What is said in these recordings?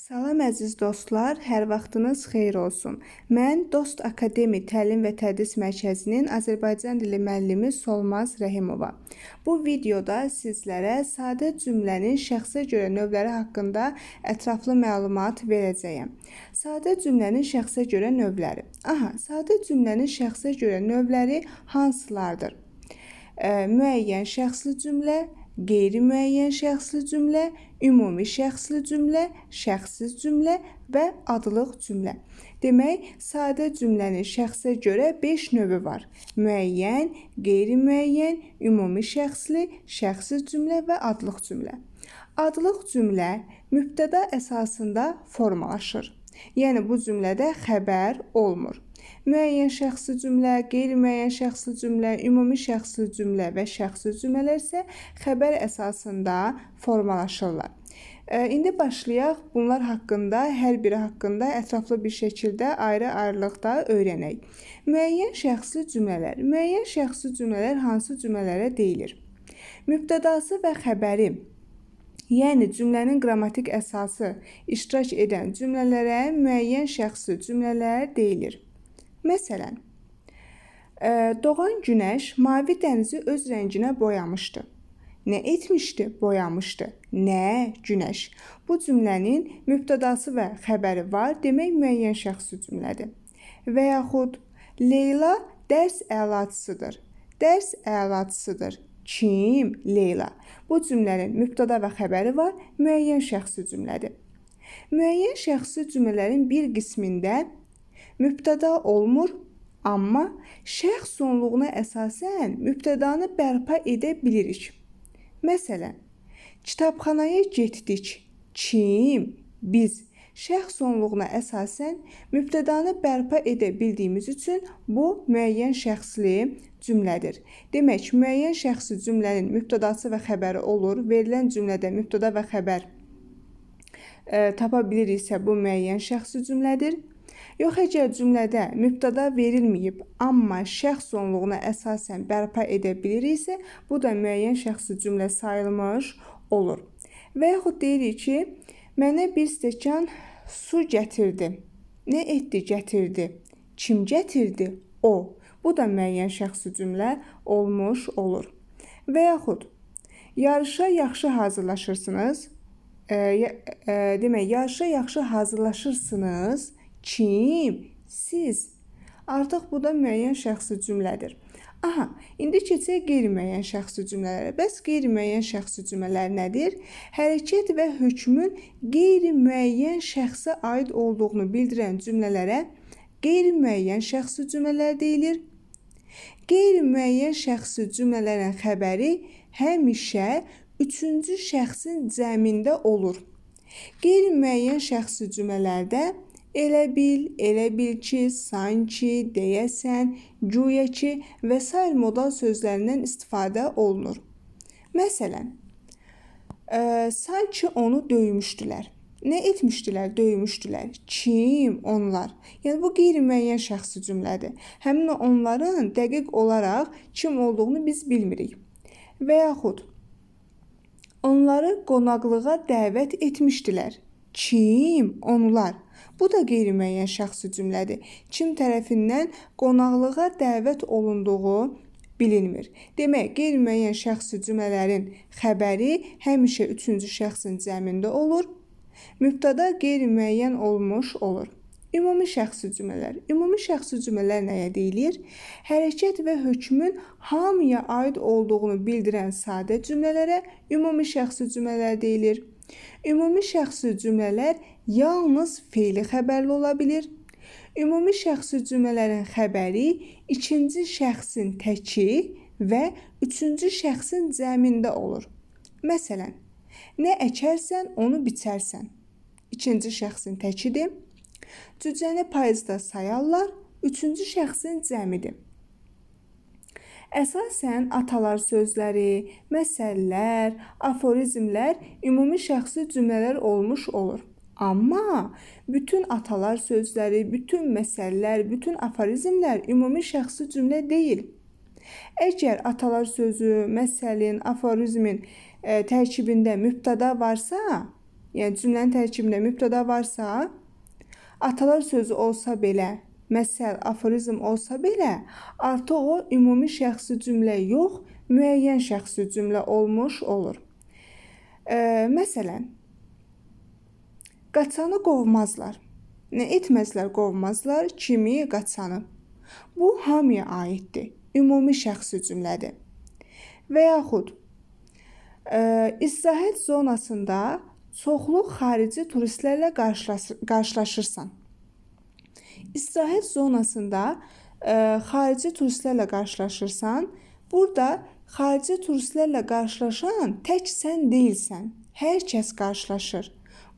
Salam əziz dostlar, hər vaxtınız xeyir olsun. Mən Dost Akademi Təlim və Tədris Mərkəzinin Azərbaycan dili müəllimi Solmaz Rəhimova. Bu videoda sizlərə sadə cümlənin şəxsə görə növləri haqqında ətraflı məlumat verəcəyəm. Sadə cümlənin şəxsə görə növləri. Aha, sadə cümlənin şəxsə görə növləri hansılardır? E, müəyyən şəxsli cümlə, qeyri-müəyyən şəxsli cümlə, ümumi şəxsli cümlə, şəxssiz cümlə və adlıq cümlə. Demək, sadə cümlənin şəxsə görə 5 növü var. Müəyyən, qeyri-müəyyən, ümumi şəxsli, şəxssiz cümlə və adlıq cümlə. Adlıq cümlə mübtəda əsasında formalaşır. Yəni bu cümlədə xəbər olmur müəyyən şəxsi cümlə, qeyri-müəyyən şəxsi cümlə, ümumi şəxsi cümlə və şəxsi cümlələr isə xəbər əsasında formalaşırlar. İndi başlayaq bunlar haqqında, hər biri haqqında ətraflı bir şəkildə ayrı-ayrılıqda öyrənək. Müəyyən şəxsi cümlələr. Müəyyən şəxsi cümlələr hansı cümlələrə deyilir? Mübtədası və xəbəri Yəni cümlənin qrammatik əsası iştirak edən cümlələrə müəyyən şəxsi cümlələr deyilir. Məsələn, e, doğan günəş mavi dənizi öz rənginə boyamışdı. Nə etmişdi? Boyamışdı. Nə? Günəş. Bu cümlənin mübtədası və xəbəri var, demək müəyyən şəxs cümlədir. Və yaxud Leyla dərs əlaçısıdır. Dərs əlaçısıdır. Kim? Leyla. Bu cümlənin mübtəda və xəbəri var, müəyyən şəxsi cümlədir. Müəyyən şəxsi cümlələrin bir qismində mübtəda olmur, amma şəxs sonluğuna əsasən mübtədanı bərpa edə bilirik. Məsələn, kitabxanaya getdik. Kim? Biz şəxs sonluğuna əsasən mübtədanı bərpa edə bildiyimiz üçün bu müəyyən şəxsli cümlədir. Demək, müəyyən şəxsi cümlənin mübtədası və xəbəri olur. Verilən cümlədə mübtəda və xəbər ə, e, tapa biliriksə, bu müəyyən şəxsi cümlədir. Yox əgər cümlədə mübtada verilməyib, amma şəxs onluğuna əsasən bərpa edə biliriksə, bu da müəyyən şəxsi cümlə sayılmış olur. Və yaxud deyirik ki, mənə bir stəkan su gətirdi. Nə etdi? Gətirdi. Kim gətirdi? O. Bu da müəyyən şəxsi cümlə olmuş olur. Və yaxud yarışa yaxşı hazırlaşırsınız. E, e, demək, yarışa yaxşı hazırlaşırsınız kim, siz. Artıq bu da müəyyən şəxsi cümlədir. Aha, indi keçək qeyri-müəyyən şəxsi cümlələrə. Bəs qeyri-müəyyən şəxsi cümlələr nədir? Hərəkət və hökmün qeyri-müəyyən şəxsə aid olduğunu bildirən cümlələrə qeyri-müəyyən şəxsi cümlələr deyilir. Qeyri-müəyyən şəxsi cümlələrin xəbəri həmişə üçüncü şəxsin cəmində olur. Qeyri-müəyyən şəxsi cümlələrdə Elə bil, elə bil ki, sanki, deyəsən, güya ki və sair modal sözlərindən istifadə olunur. Məsələn, ə, e, sanki onu döymüşdülər. Nə etmişdilər? Döymüşdülər. Kim? Onlar. Yəni bu qeyri-müəyyən şəxsi cümlədir. Həmin onların dəqiq olaraq kim olduğunu biz bilmirik. Və yaxud onları qonaqlığa dəvət etmişdilər. Kim? Onlar. Bu da qeyri-müəyyən şəxs cümlədir. Kim tərəfindən qonaqlığa dəvət olunduğu bilinmir. Demək, qeyri-müəyyən şəxs cümlələrin xəbəri həmişə üçüncü şəxsin cəmində olur. Mübtada qeyri-müəyyən olmuş olur. Ümumi şəxsi cümlələr. Ümumi şəxsi cümlələr nəyə deyilir? Hərəkət və hökmün hamıya aid olduğunu bildirən sadə cümlələrə ümumi şəxsi cümlələr deyilir. Ümumi şəxsi cümlələr yalnız feili xəbərli ola bilir. Ümumi şəxsi cümlələrin xəbəri ikinci şəxsin təki və üçüncü şəxsin cəmində olur. Məsələn, nə əkərsən, onu biçərsən. İkinci şəxsin təkidir. Cücəni payızda sayarlar, üçüncü şəxsin cəmidir. Əsasən atalar sözləri, məsəllər, aforizmlər ümumi şəxsi cümlələr olmuş olur. Amma bütün atalar sözləri, bütün məsəllər, bütün aforizmlər ümumi şəxsi cümlə deyil. Əgər atalar sözü, məsəlin, aforizmin e, tərkibində mübtada varsa, yəni cümlənin tərkibində mübtada varsa, atalar sözü olsa belə, məsəl, aforizm olsa belə, artıq o ümumi şəxsi cümlə yox, müəyyən şəxsi cümlə olmuş olur. E, məsələn, Qaçanı qovmazlar. Nə etməzlər, qovmazlar kimi qaçanı. Bu hamıya aiddir. Ümumi şəxs cümlədir. Və yaxud ə, e, istirahət zonasında çoxlu xarici turistlərlə qarşılaşırsan. İstirahət zonasında ə, e, xarici turistlərlə qarşılaşırsan. Burada xarici turistlərlə qarşılaşan tək sən deyilsən. Hər kəs qarşılaşır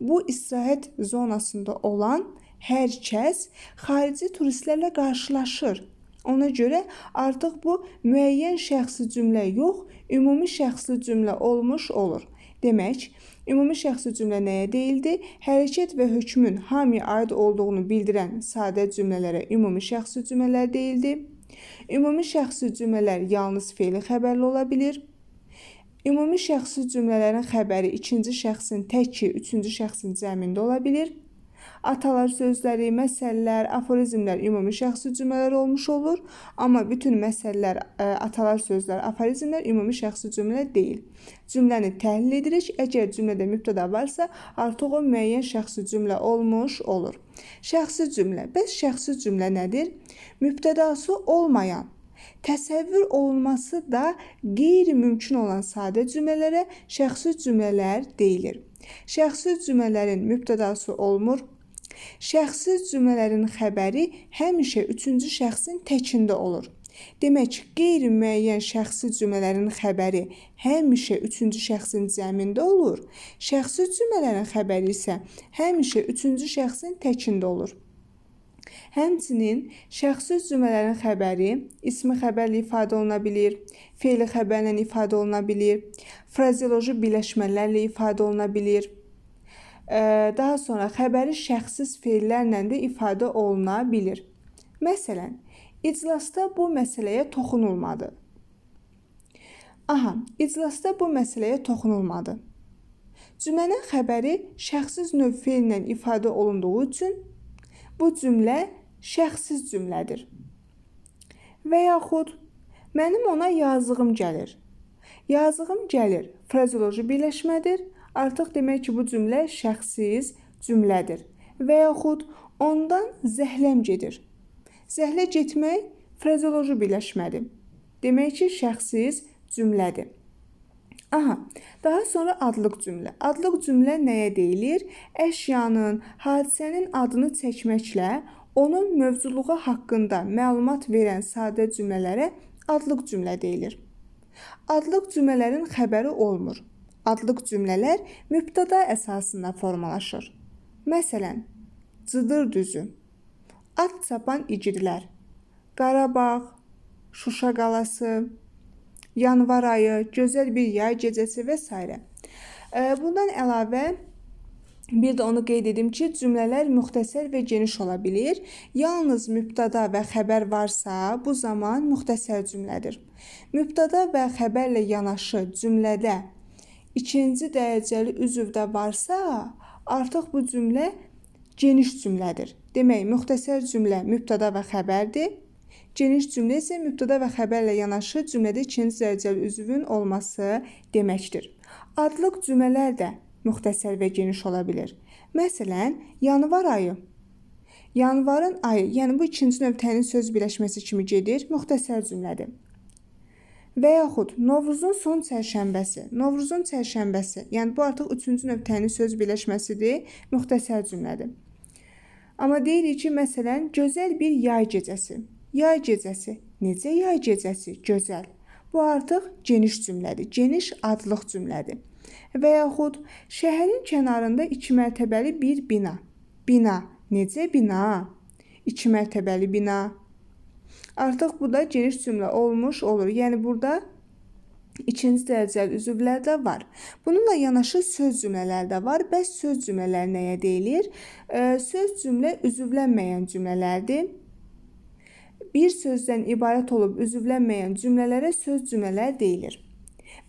bu istirahət zonasında olan hər kəs xarici turistlərlə qarşılaşır. Ona görə artıq bu müəyyən şəxsi cümlə yox, ümumi şəxsi cümlə olmuş olur. Demək, ümumi şəxsi cümlə nəyə deyildi? Hərəkət və hökmün hamıya aid olduğunu bildirən sadə cümlələrə ümumi şəxsi cümlələr deyildi. Ümumi şəxsi cümlələr yalnız fe'li xəbərli ola bilər. Ümumi şəxsi cümlələrin xəbəri ikinci şəxsin təki, üçüncü şəxsin cəmində ola bilər. Atalar sözləri, məsəllər, aforizmlər ümumi şəxsi cümlələr olmuş olur, amma bütün məsəllər, atalar sözləri, aforizmlər ümumi şəxsi cümlə deyil. Cümləni təhlil edirik. Əgər cümlədə mübtəda varsa, artıq o müəyyən şəxsi cümlə olmuş olur. Şəxsi cümlə. Bəs şəxsi cümlə nədir? Mübtədası olmayan Təsəvvür olunması da qeyri-mümkün olan sadə cümlələrə şəxsi cümlələr deyilir. Şəxsi cümlələrin mübtədası olmur. Şəxsi cümlələrin xəbəri həmişə üçüncü şəxsin təkində olur. Demək, qeyri-müəyyən şəxsi cümlələrin xəbəri həmişə üçüncü şəxsin cəmində olur. Şəxsi cümlələrin xəbəri isə həmişə üçüncü şəxsin təkində olur. Həmçinin şəxsi cümlələrin xəbəri ismi xəbərlə ifadə oluna bilir, feili xəbərlə ifadə oluna bilir, frazeoloji birləşmələrlə ifadə oluna bilir. Daha sonra xəbəri şəxssiz feillərlə də ifadə oluna bilir. Məsələn, iclasda bu məsələyə toxunulmadı. Aha, iclasda bu məsələyə toxunulmadı. Cümlənin xəbəri şəxsiz növ feillə ifadə olunduğu üçün bu cümlə şəxsiz cümlədir. Və yaxud mənim ona yazığım gəlir. Yazığım gəlir frazeoloji birləşmədir. Artıq demək ki, bu cümlə şəxsiz cümlədir. Və yaxud ondan zəhləm gedir. Zəhlə getmək frazeoloji birləşmədir. Demək ki, şəxsiz cümlədir. Aha. Daha sonra adlıq cümlə. Adlıq cümlə nəyə deyilir? Əşyanın, hadisənin adını çəkməklə onun mövcudluğu haqqında məlumat verən sadə cümlələrə adlıq cümlə deyilir. Adlıq cümlələrin xəbəri olmur. Adlıq cümlələr mübtəda əsasında formalaşır. Məsələn, Cıdır düzü, at çapan igidlər, Qarabağ, Şuşa qalası, yanvar ayı, gözəl bir yay gecəsi və s. Bundan əlavə Bir də onu qeyd edim ki, cümlələr müxtəsər və geniş ola bilir. Yalnız mübtəda və xəbər varsa, bu zaman müxtəsər cümlədir. Mübtəda və xəbərlə yanaşı cümlədə ikinci dərəcəli üzv də varsa, artıq bu cümlə geniş cümlədir. Demək, müxtəsər cümlə mübtəda və xəbərdir. Geniş cümlə isə mübtəda və xəbərlə yanaşı cümlədə ikinci dərəcəli üzvün olması deməkdir. Adlıq cümlələr də müxtəsər və geniş ola bilər. Məsələn, yanvar ayı. Yanvarın ayı, yəni bu ikinci nöqtənin söz birləşməsi kimi gedir, müxtəsər cümlədir. Və yaxud Novruzun son çərşənbəsi. Novruzun çərşənbəsi, yəni bu artıq üçüncü nöqtənin söz birləşməsidir, müxtəsər cümlədir. Amma deyirik ki, məsələn, gözəl bir yay gecəsi. Yay gecəsi. Necə yay gecəsi? Gözəl. Bu artıq geniş cümlədir. Geniş adlıq cümlədir və yaxud şəhərin kənarında 2 mərtəbəli bir bina. Bina, necə bina? 2 mərtəbəli bina. Artıq bu da geniş cümlə olmuş olur. Yəni burada İkinci dərəcəli üzvlər də var. Bununla yanaşı söz cümlələri də var. Bəs söz cümlələri nəyə deyilir? Söz cümlə üzvlənməyən cümlələrdir. Bir sözdən ibarət olub üzvlənməyən cümlələrə söz cümlələr deyilir.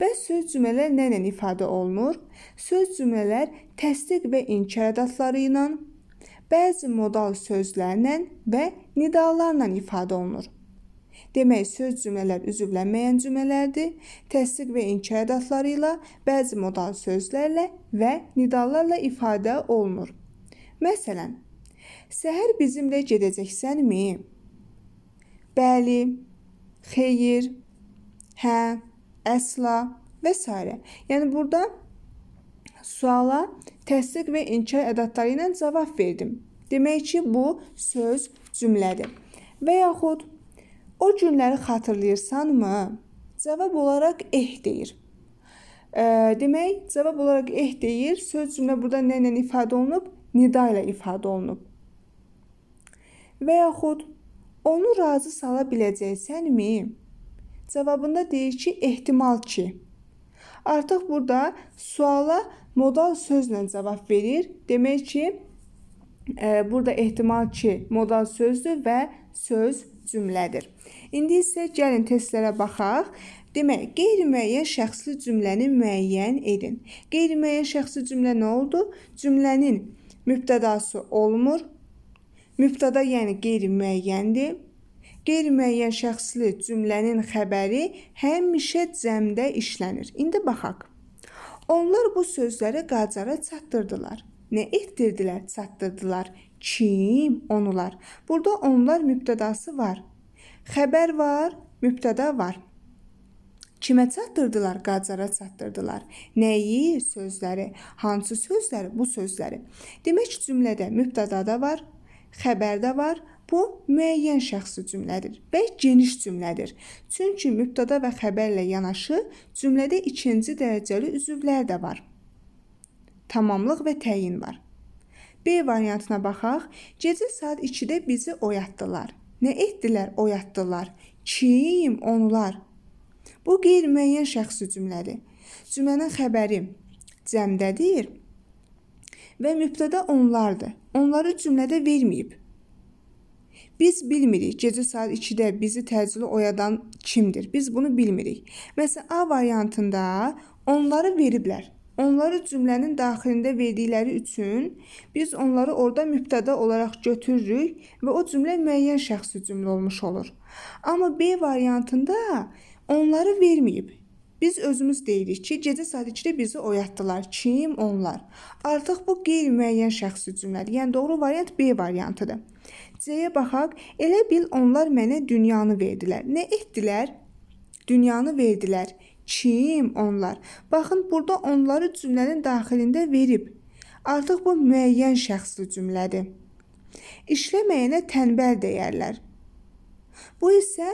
Bəs söz cümlələr nə ilə ifadə olunur? Söz cümlələr təsdiq və inkar ədatları ilə, bəzi modal sözlərlə və nidalarla ifadə olunur. Demək, söz cümlələr üzvlənməyən cümlələrdir. Təsdiq və inkar ədatları ilə, bəzi modal sözlərlə və nidalarla ifadə olunur. Məsələn, səhər bizimlə gedəcəksənmi? Bəli. Xeyr. Hə əsla və s. Yəni burada suala təsdiq və inkar ədatları ilə cavab verdim. Demək ki, bu söz cümlədir. Və yaxud o günləri xatırlayırsanmı? Cavab olaraq eh deyir. E, demək, cavab olaraq eh deyir. Söz cümlə burada nə ilə ifadə olunub? Nida ilə ifadə olunub. Və yaxud onu razı sala biləcəksənmi? Cavabında deyir ki, ehtimal ki. Artıq burada suala modal sözlə cavab verir. Demək ki, e, burada ehtimal ki modal sözdür və söz cümlədir. İndi isə gəlin testlərə baxaq. Demək, qeyri-müəyyən şəxsli cümləni müəyyən edin. Qeyri-müəyyən şəxsli cümlə nə oldu? Cümlənin mübtədası olmur. Mübtəda yəni qeyri-müəyyəndir. Qeyri-müəyyən şəxsli cümlənin xəbəri həmişə cəmdə işlənir. İndi baxaq. Onlar bu sözləri Qacara çatdırdılar. Nə etdirdilər? Çatdırdılar. Kim? Onlar. Burada onlar mübtədası var. Xəbər var, mübtəda var. Kimə çatdırdılar? Qacara çatdırdılar. Nəyi? Sözləri. Hansı sözləri? Bu sözləri. Demək cümlədə mübtəda da var, xəbər də var, Bu müəyyən şəxs cümlədir və geniş cümlədir. Çünki mübtəda və xəbərlə yanaşı cümlədə ikinci dərəcəli üzvlər də var. Tamamlıq və təyin var. B variantına baxaq. Gecə saat 2-də bizi oyatdılar. Nə etdilər? Oyatdılar. Kim? Onlar. Bu qeyri-müəyyən şəxs cümlədir. Cümlənin xəbəri cəmdədir və mübtəda onlardır. Onları cümlədə verməyib. Biz bilmirik gecə saat 2-də bizi təcili oyadan kimdir. Biz bunu bilmirik. Məsələn, A variantında onları veriblər. Onları cümlənin daxilində verdikləri üçün biz onları orada mübtəda olaraq götürürük və o cümlə müəyyən şəxsi cümlə olmuş olur. Amma B variantında onları verməyib. Biz özümüz deyirik ki, gecə saat 2-də bizi oyatdılar. Kim? Onlar. Artıq bu qeyri-müəyyən şəxsi cümlədir. Yəni doğru variant B variantıdır. Nəticəyə baxaq, elə bil onlar mənə dünyanı verdilər. Nə etdilər? Dünyanı verdilər. Kim onlar? Baxın, burada onları cümlənin daxilində verib. Artıq bu müəyyən şəxsli cümlədir. İşləməyənə tənbəl deyərlər. Bu isə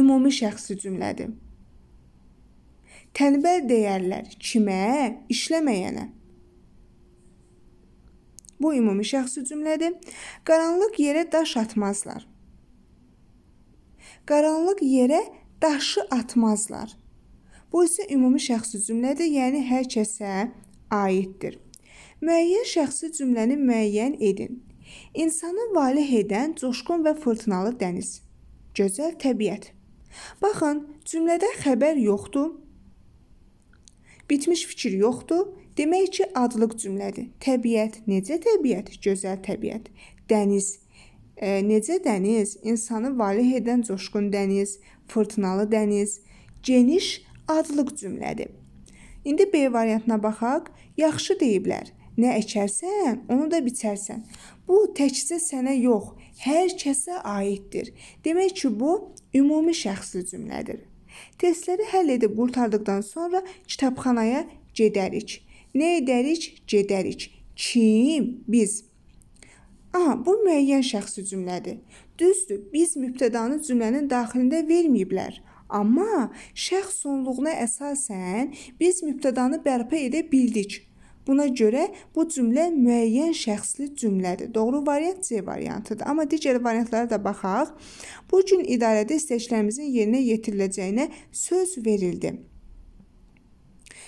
ümumi şəxsi cümlədir. Tənbəl deyərlər kimə? İşləməyənə. Bu ümumi şəxs cümlədir. Qaranlıq yerə daş atmazlar. Qaranlıq yerə daşı atmazlar. Bu isə ümumi şəxsi cümlədir, yəni hər kəsə aiddir. Müəyyən şəxsi cümləni müəyyən edin. İnsanı valeh edən coşqun və fırtınalı dəniz. Gözəl təbiət. Baxın, cümlədə xəbər yoxdur. Bitmiş fikir yoxdur, Demək ki, adlıq cümlədir. Təbiət, necə təbiət? Gözəl təbiət. Dəniz, e, necə dəniz? İnsanı valeh edən coşqun dəniz, fırtınalı dəniz, geniş adlıq cümlədir. İndi B variantına baxaq. Yaxşı deyiblər. Nə əkərsən, onu da biçərsən. Bu təkcə sənə yox, hər kəsə aiddir. Demək ki, bu ümumi şəxsli cümlədir. Testləri həll edib qurtardıqdan sonra kitabxanaya gedərik. Nə edərik? Gedərik. Kim? Biz. Aha, bu müəyyən şəxs cümlədir. Düzdür, biz mübtədanı cümlənin daxilində verməyiblər. Amma şəxs sonluğuna əsasən biz mübtədanı bərpa edə bildik. Buna görə bu cümlə müəyyən şəxsli cümlədir. Doğru variant C variantıdır. Amma digər variantlara da baxaq. Bu gün idarədə istəklərimizin yerinə yetiriləcəyinə söz verildi.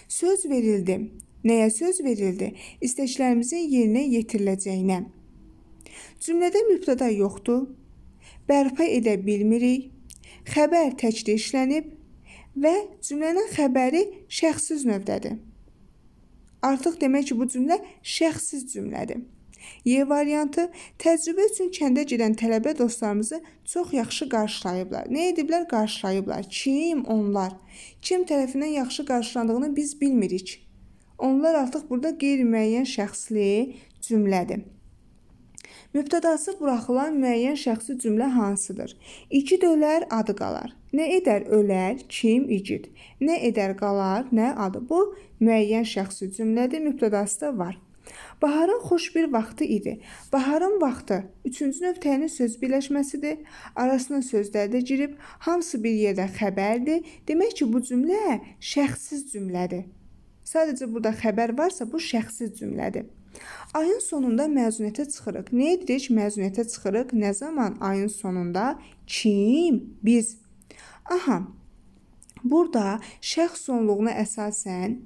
Söz verildi. Nəyə söz verildi? İstəklərimizin yerinə yetiriləcəyinə. Cümlədə mübtəda yoxdur. Bərpa edə bilmirik. Xəbər təkdə işlənib və cümlənin xəbəri şəxssiz növdədir. Artıq demək ki, bu cümlə şəxssiz cümlədir. Y variantı təcrübə üçün kəndə gedən tələbə dostlarımızı çox yaxşı qarşılayıblar. Nə ediblər? Qarşılayıblar. Kim onlar? Kim tərəfindən yaxşı qarşılandığını biz bilmirik. Onlar artıq burada qeyri-müəyyən şəxsli cümlədir. Mübtədası buraxılan müəyyən şəxsi cümlə hansıdır? İgid ölər, adı qalar. Nə edər ölər, kim, igid. Nə edər qalar, nə adı. Bu müəyyən şəxsi cümlədir, mübtədası da var. Baharın xoş bir vaxtı idi. Baharın vaxtı üçüncü nöqtənin söz birləşməsidir. Arasına sözlər də girib, hamısı bir yerdə xəbərdir. Demək ki, bu cümlə şəxssiz cümlədir. Sadəcə burada xəbər varsa, bu şəxsi cümlədir. Ayın sonunda məzuniyyətə çıxırıq. Nə edirik? Məzuniyyətə çıxırıq. Nə zaman? Ayın sonunda kim? Biz. Aha. Burada şəxs sonluğuna əsasən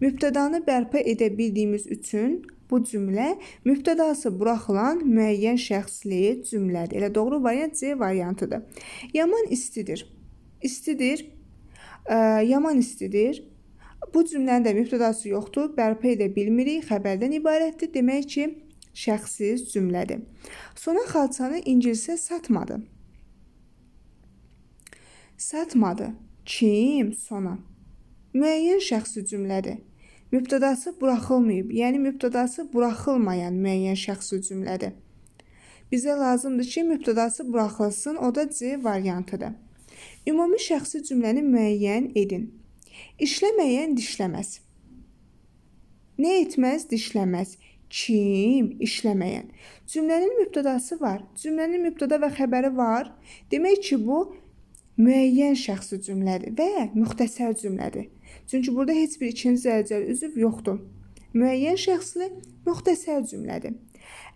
mübtədanı bərpa edə bildiyimiz üçün bu cümlə mübtədası buraxılan müəyyən şəxsli cümlədir. Elə doğru variant C variantıdır. Yaman istidir. İstidir. Ə, yaman istidir. Bu cümlənin də mübtədası yoxdur, bərpa edə bilmirik, xəbərdən ibarətdir. Demək ki, şəxssiz cümlədir. Sona xalçanı İngilsə satmadı. Satmadı. Kim? Sona. Müəyyən şəxsi cümlədir. Mübtədası buraxılmayıb, yəni mübtədası buraxılmayan müəyyən şəxsi cümlədir. Bizə lazımdır ki, mübtədası buraxılsın, o da C variantıdır. Ümumi şəxsi cümləni müəyyən edin. İşləməyən dişləməz. Nə etməz, dişləməz. Kim işləməyən. Cümlənin mübtədası var. Cümlənin mübtəda və xəbəri var. Demək ki, bu müəyyən şəxsi cümlədir və ya müxtəsər cümlədir. Çünki burada heç bir ikinci dərəcəli üzv yoxdur. Müəyyən şəxsli müxtəsər cümlədir.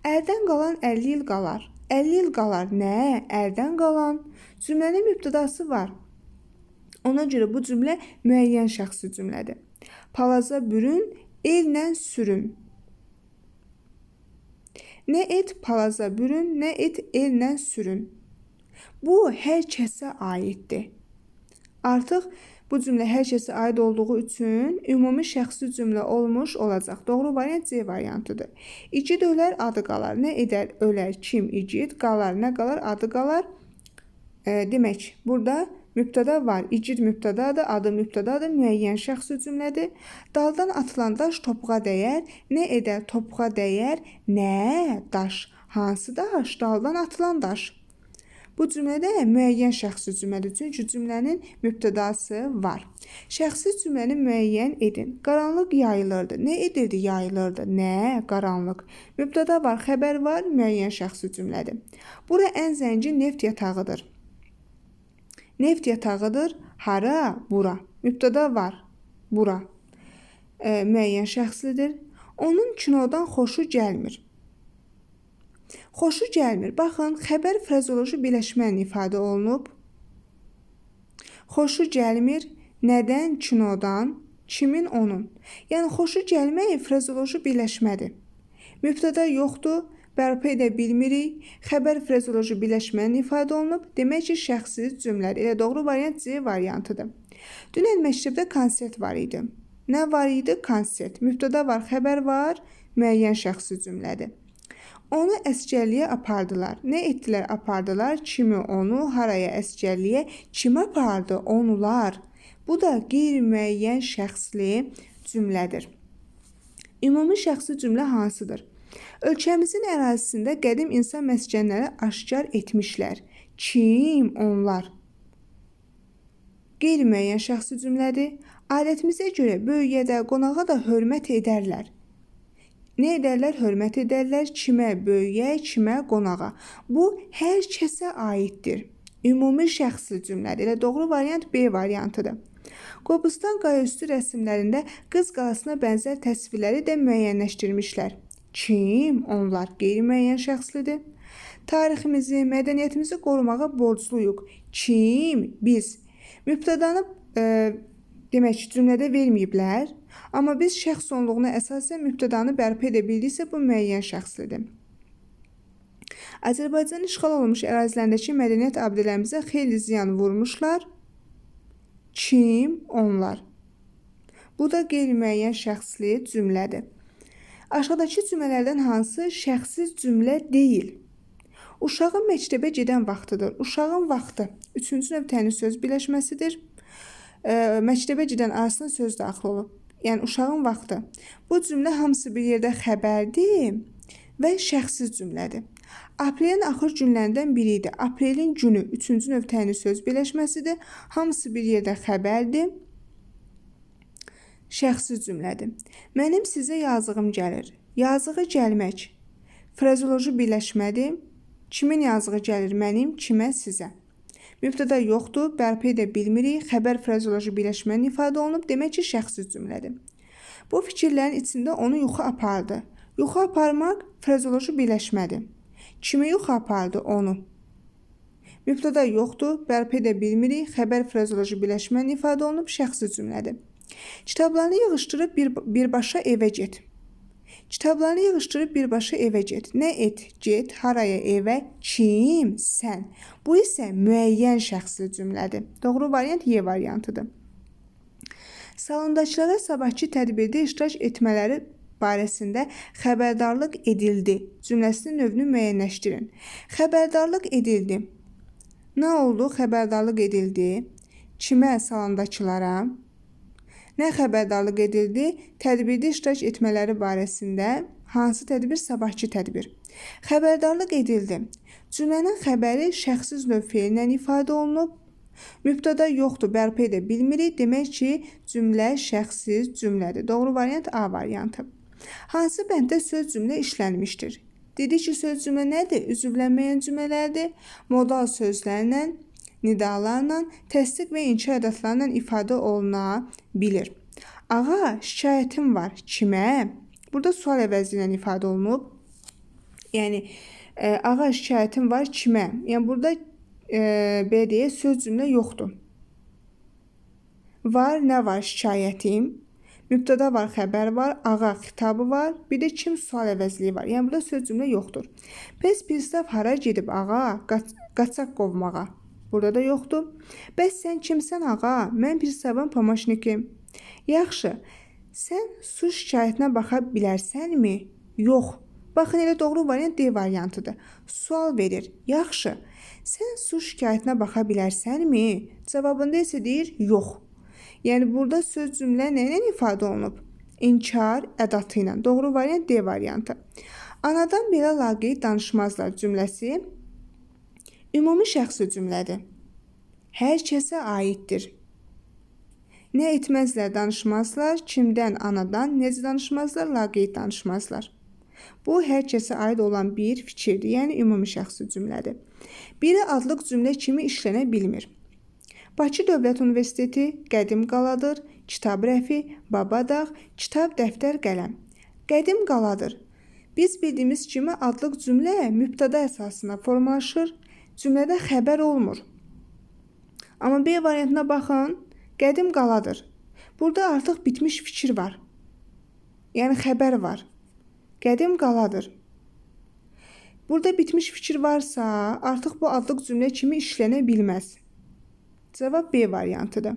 Əldən qalan 50 il qalar. 50 il qalar nə? Əldən qalan. Cümlənin mübtədası var. Ona görə bu cümlə müəyyən şəxsi cümlədir. Palaza bürün, ellə sürün. Nə et palaza bürün, nə et ellə sürün. Bu hər kəsə aiddir. Artıq bu cümlə hər kəsə aid olduğu üçün ümumi şəxsi cümlə olmuş olacaq. Doğru variant C variantıdır. İgid ölər, adı qalar. Nə edər? Ölər. Kim? İgid. Qalar. Nə qalar? Adı qalar. E, demək, burada mübtəda var. İcid mübtədadır, adı mübtədadır, müəyyən şəxs cümlədir. Daldan atılan daş topuğa dəyər. Nə edər? Topuğa dəyər. Nə? Daş. Hansı daş? Daldan atılan daş. Bu cümlədə müəyyən şəxsi cümlədir, çünki cümlənin mübtədası var. Şəxsi cümləni müəyyən edin. Qaranlıq yayılırdı. Nə edirdi? Yayılırdı. Nə? Qaranlıq. Mübtəda var, xəbər var, müəyyən şəxsi cümlədir. Bura ən zəngin neft yatağıdır. Neft yatağıdır. Hara? Bura. Mübtəda var. Bura. E, müəyyən şəxslidir. Onun kinodan xoşu gəlmir. Xoşu gəlmir. Baxın, xəbər frazoloji birləşmən ifadə olunub. Xoşu gəlmir. Nədən? Kinodan. Kimin? Onun. Yəni xoşu gəlmək frazoloji birləşmədir. Mübtəda yoxdur bərpa edə bilmirik. Xəbər frezoloji birləşmənin ifadə olunub. Demək ki, şəxsi cümlələr. Elə doğru variant C variantıdır. Dünən məktəbdə konsert var idi. Nə var idi? Konsert. Mübtəda var, xəbər var, müəyyən şəxsi cümlədir. Onu əsgərliyə apardılar. Nə etdilər? Apardılar. Kimi onu haraya əsgərliyə? Kim apardı? Onlar. Bu da qeyri-müəyyən şəxsli cümlədir. Ümumi şəxsi cümlə hansıdır? Ölkəmizin ərazisində qədim insan məskənləri aşkar etmişlər. Kim onlar? Qeyri-müəyyən şəxsi cümlədir. Adətimizə görə böyüyə də, qonağa da hörmət edərlər. Nə edərlər? Hörmət edərlər kimə? Böyüyə, kimə? Qonağa. Bu hər kəsə aiddir. Ümumi şəxsi cümlədir. Elə doğru variant B variantıdır. Qobustan qayaüstü rəsmlərində Qız qalasına bənzər təsvirləri də müəyyənləşdirmişlər. Kim? Onlar qeyri-müəyyən şəxslidir. Tariximizi, mədəniyyətimizi qorumağa borcluyuq. Kim? Biz. Mübtədanı e, demək ki, cümlədə verməyiblər, amma biz şəxs onluğuna əsasən mübtədanı bərpa edə bildiksə bu müəyyən şəxslidir. Azərbaycan işğal olunmuş ərazilərindəki mədəniyyət abidələrimizə xeyli ziyan vurmuşlar. Kim? Onlar. Bu da qeyri-müəyyən şəxsli cümlədir. Aşağıdakı cümlələrdən hansı şəxsiz cümlə deyil? Uşağın məktəbə gedən vaxtıdır. Uşağın vaxtı üçüncü nöqtənin söz birləşməsidir. E, məktəbə gedən arasında söz daxil olub. Yəni uşağın vaxtı. Bu cümlə hamısı bir yerdə xəbərdir və şəxsiz cümlədir. Aprelin axır günlərindən biri idi. Aprelin günü üçüncü nöqtənin söz birləşməsidir. Hamısı bir yerdə xəbərdir Şəxsi cümlədir. Mənim sizə yazığım gəlir. Yazığı gəlmək frazeoloji birləşmədir. Kimin yazığı gəlir mənim, kimə sizə. Mübtəda yoxdur, bərpa edə bilmirik. Xəbər frazeoloji birləşmənin ifadə olunub, demək ki, şəxsi cümlədir. Bu fikirlərin içində onu yuxu apardı. Yuxu aparmaq frazeoloji birləşmədir. Kimi yuxu apardı onu? Mübtəda yoxdur, bərpa edə bilmirik. Xəbər frazeoloji birləşmənin ifadə olunub, şəxsi cümlədir. Kitablarını yığışdırıb bir, birbaşa evə get. Kitablarını yığışdırıb birbaşa evə get. Nə et? Get, haraya, evə, kim, sən. Bu isə müəyyən şəxsli cümlədir. Doğru variant Y variantıdır. Salondakılara sabahçı tədbirdə iştirak etmələri barəsində xəbərdarlıq edildi cümləsinin növünü müəyyənləşdirin. Xəbərdarlıq edildi. Nə oldu? Xəbərdarlıq edildi. Kimə? Salondakılara nə xəbərdarlıq edildi, tədbirdə iştirak etmələri barəsində hansı tədbir sabahçı tədbir. Xəbərdarlıq edildi. Cümlənin xəbəri şəxsiz növ feillə ifadə olunub. Mübtada yoxdur, bərpa edə bilmirik. Demək ki, cümlə şəxsiz cümlədir. Doğru variant A variantı. Hansı bənddə söz cümlə işlənmişdir? Dedi ki, söz cümlə nədir? Üzvlənməyən cümlələrdir. Modal sözlərlə nidalarla, təsdiq və inkişaf ədədlərlə ifadə oluna bilir. Ağa, şikayətim var. Kimə? Burada sual əvəzi ilə ifadə olunub. Yəni ə, e, ağa, şikayətim var kimə? Yəni burada ə, e, belə deyə söz cümlə yoxdur. Var, nə var şikayətim? Mübtəda var, xəbər var, ağa xitabı var, bir də kim sual əvəzliyi var. Yəni burada söz cümlə yoxdur. Pes pristav hara gedib ağa? Qaç qaçaq qovmağa. Burada da yoxdur. Bəs sən kimsən ağa? Mən bir savan pamaşnikim. Yaxşı. Sən su şikayətinə baxa bilərsənmi? Yox. Baxın elə doğru variant D variantıdır. Sual verir. Yaxşı. Sən su şikayətinə baxa bilərsənmi? Cavabında isə deyir yox. Yəni burada söz cümlə nə ilə ifadə olunub? İnkar ədatı ilə. Doğru variant D variantı. Anadan belə laqeyd danışmazlar cümləsi Ümumi şəxsi cümlədir. Hər kəsə aiddir. Nə etməzlər, danışmazlar, kimdən, anadan, necə danışmazlar, laqeyd danışmazlar. Bu hər kəsə aid olan bir fikirdir, yəni ümumi şəxsi cümlədir. Biri adlıq cümlə kimi işlənə bilmir. Bakı Dövlət Universiteti, Qədim Qaladır, Kitab Rəfi, Babadağ, Kitab Dəftər Qələm. Qədim Qaladır. Biz bildiyimiz kimi adlıq cümlə mübtəda əsasına formalaşır, Cümlədə xəbər olmur. Amma B variantına baxın, qədim qaladır. Burada artıq bitmiş fikir var. Yəni xəbər var. Qədim qaladır. Burada bitmiş fikir varsa, artıq bu adlıq cümlə kimi işlənə bilməz. Cavab B variantıdır.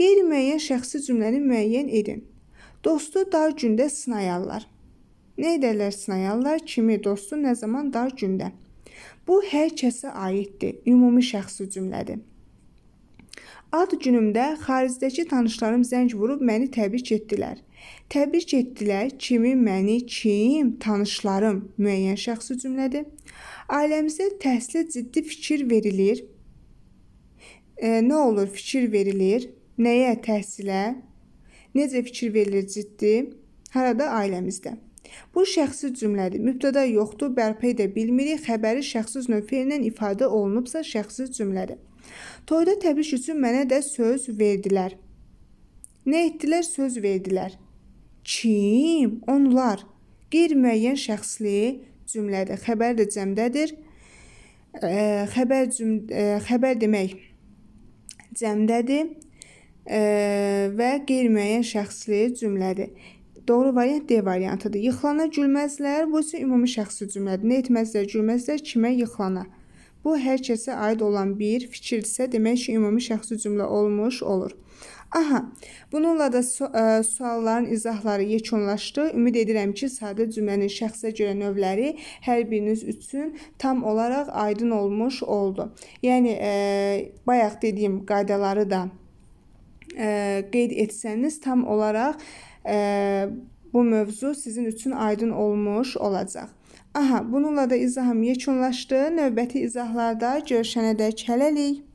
Qeyri-müəyyən şəxsi cümləni müəyyən edin. Dostu dar gündə sınayarlar. Nə edərlər sınayarlar? Kimi dostu nə zaman dar gündə? Bu hər kəsə aiddir, ümumi şəxs cümlədir. Ad günümdə xaricdəki tanışlarım zəng vurub məni təbrik etdilər. Təbrik etdilər kimi, məni, kim, tanışlarım müəyyən şəxs cümlədir. Ailəmizə təhsilə ciddi fikir verilir. E, nə olur fikir verilir? Nəyə təhsilə? Necə fikir verilir ciddi? Harada ailəmizdə. Bu şəxsi cümlədir. Mübtəda yoxdur, bərpa edə bilmirik. Xəbəri şəxsiz növ fe'llə ifadə olunubsa şəxsi cümlədir. Toyda təbrik üçün mənə də söz verdilər. Nə etdilər? Söz verdilər. Kim? Onlar. Qeyri-müəyyən şəxsli cümlədir. Xəbər də cəmdədir. E, xəbər cüm e, xəbər demək cəmdədir e, və qeyri-müəyyən şəxsli cümlədir. Doğru variant D variantıdır. Yıxılana gülməzlər, bu isə ümumi şəxsi cümlədir. Nə etməzlər, gülməzlər, kimə yıxılana. Bu hər kəsə aid olan bir fikirdirsə, demək ki, ümumi şəxsi cümlə olmuş olur. Aha, bununla da su ə, e, sualların izahları yekunlaşdı. Ümid edirəm ki, sadə cümlənin şəxsə görə növləri hər biriniz üçün tam olaraq aydın olmuş oldu. Yəni ə, e, bayaq dediyim qaydaları da ə, e, qeyd etsəniz tam olaraq bu mövzu sizin üçün aydın olmuş olacaq. Aha, bununla da izahım yekunlaşdı. Növbəti izahlarda görüşənədək hələlik.